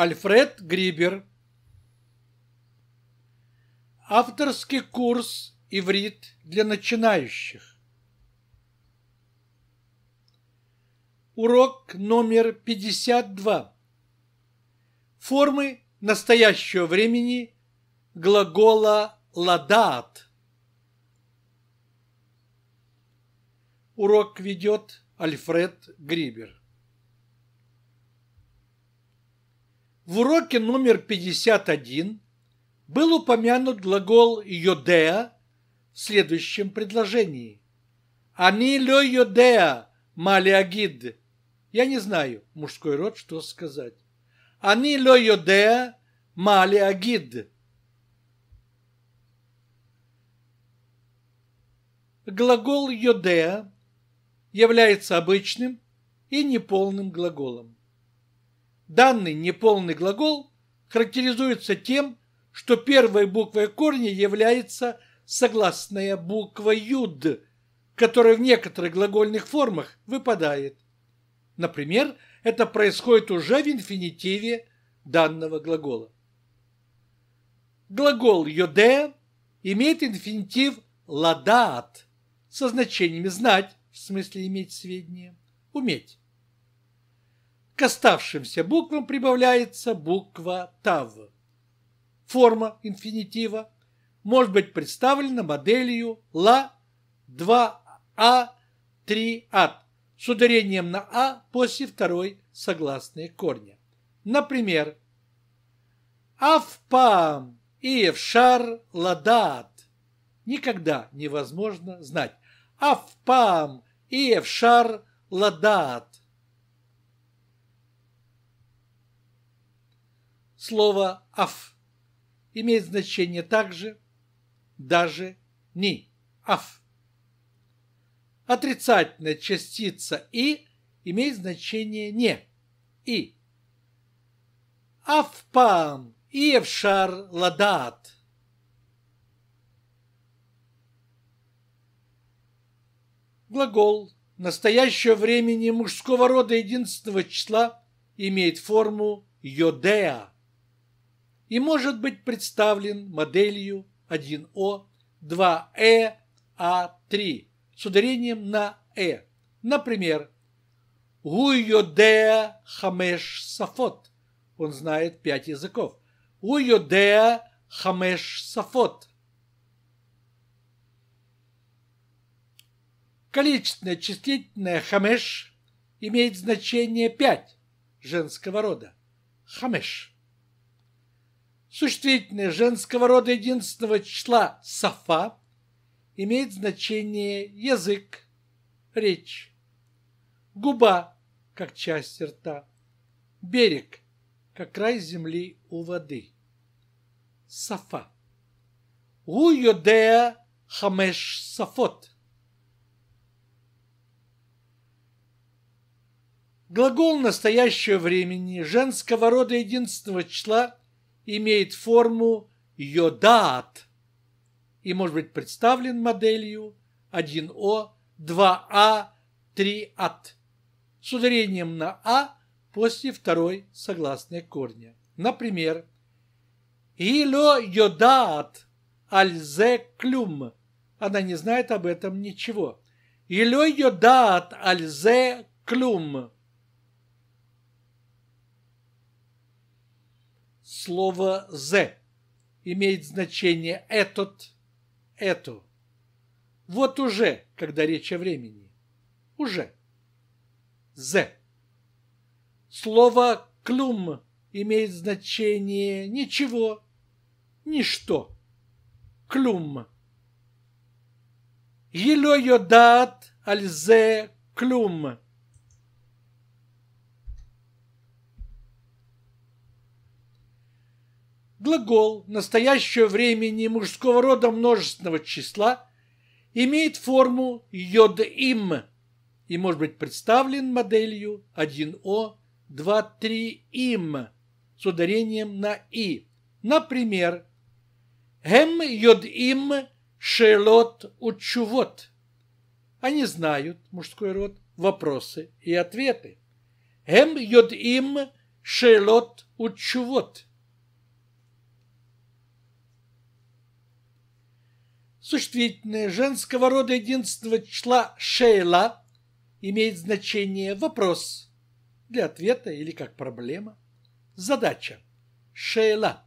Альфред Грибер. Авторский курс «Иврит для начинающих». Урок номер 52. Формы настоящего времени глагола ладат. Урок ведет Альфред Грибер. В уроке номер 51 был упомянут глагол «йодеа» в следующем предложении. «Они лё йодеа, малиагид». Я не знаю, мужской род, что сказать. «Они лё йодеа, малиагид». Глагол «йодеа» является обычным и неполным глаголом. Данный неполный глагол характеризуется тем, что первой буквой корня является согласная буква «юд», которая в некоторых глагольных формах выпадает. Например, это происходит уже в инфинитиве данного глагола. Глагол «йоде» имеет инфинитив «ладаат» со значениями «знать», в смысле иметь сведения, «уметь». К оставшимся буквам прибавляется буква «тав». Форма инфинитива может быть представлена моделью «ла», «два», «а», «три», «ат» с ударением на «а» после второй согласной корня. Например, «Афпам» и «евшар ладат» никогда невозможно знать. Афпам и Евшар Ладат. Слово «аф» имеет значение также «даже», «ни», «аф». Отрицательная частица «и» имеет значение «не», «и». «Афпам» и «евшар ладат» Глагол настоящего времени мужского рода единственного числа имеет форму «йодеа» и может быть представлен моделью 1О 2Э А3 с ударением на Э. Например, Гуйодеа Хамеш Сафот. Он знает пять языков. Гуйодеа Хамеш Сафот. Количественное числительное хамеш имеет значение 5 женского рода. Хамеш. Существительное женского рода единственного числа «сафа» имеет значение язык, речь, губа, как часть рта, берег, как край земли у воды. Сафа. У йодея хамеш сафот. Глагол настоящего времени женского рода единственного числа имеет форму йодат и может быть представлен моделью 1О, 2А, 3ат с ударением на А после второй согласной корня. Например, Ило йодат альзе клюм. Она не знает об этом ничего. Ило йодат альзе клюм. Слово «з» имеет значение «этот», «эту». Вот уже, когда речь о времени. Уже. «З». Слово «клюм» имеет значение «ничего», «ничто». «Клюм». Елё йодат альзе клюм. Глагол настоящего времени мужского рода множественного числа имеет форму йод им и может быть представлен моделью 1О, 2, 3 им с ударением на и. Например, Гем йод им шелот учувот. Они знают, мужской род, вопросы и ответы. Гем йод им шелот учувот. Существительное женского рода единственного числа «шейла» имеет значение «вопрос» для ответа или как проблема, задача «шейла».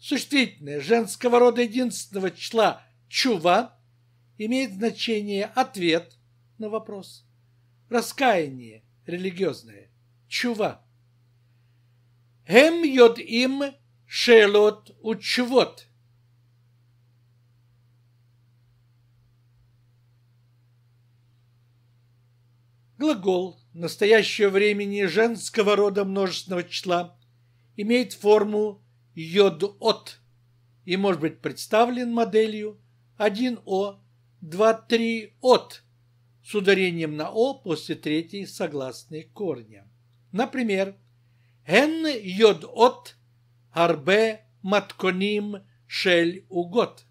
Существительное женского рода единственного числа «чува» имеет значение «ответ» на вопрос, раскаяние религиозное «чува». «Эм йод им шейлот учвот» Глагол настоящего времени женского рода множественного числа имеет форму йод-от и может быть представлен моделью 1О, 2-3 от с ударением на О после третьей согласной корня. Например, эн йод от арбе матконим шель угод.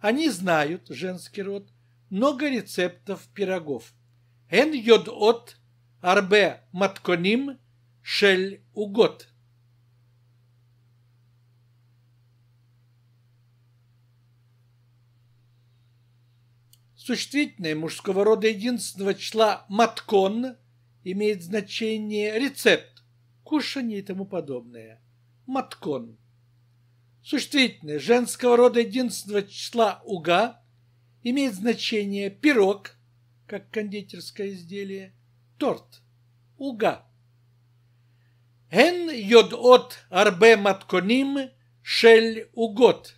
Они знают, женский род, много рецептов пирогов. הן יודעות הרבה מתכונים של עוגות. Существительное мужского рода единственного числа «маткон» имеет значение рецепт, кушанье и тому подобное. «Маткон». Существительное женского рода единственного числа «уга» имеет значение пирог – как кондитерское изделие, торт, уга. Эн йод от арбе матконим шель угод –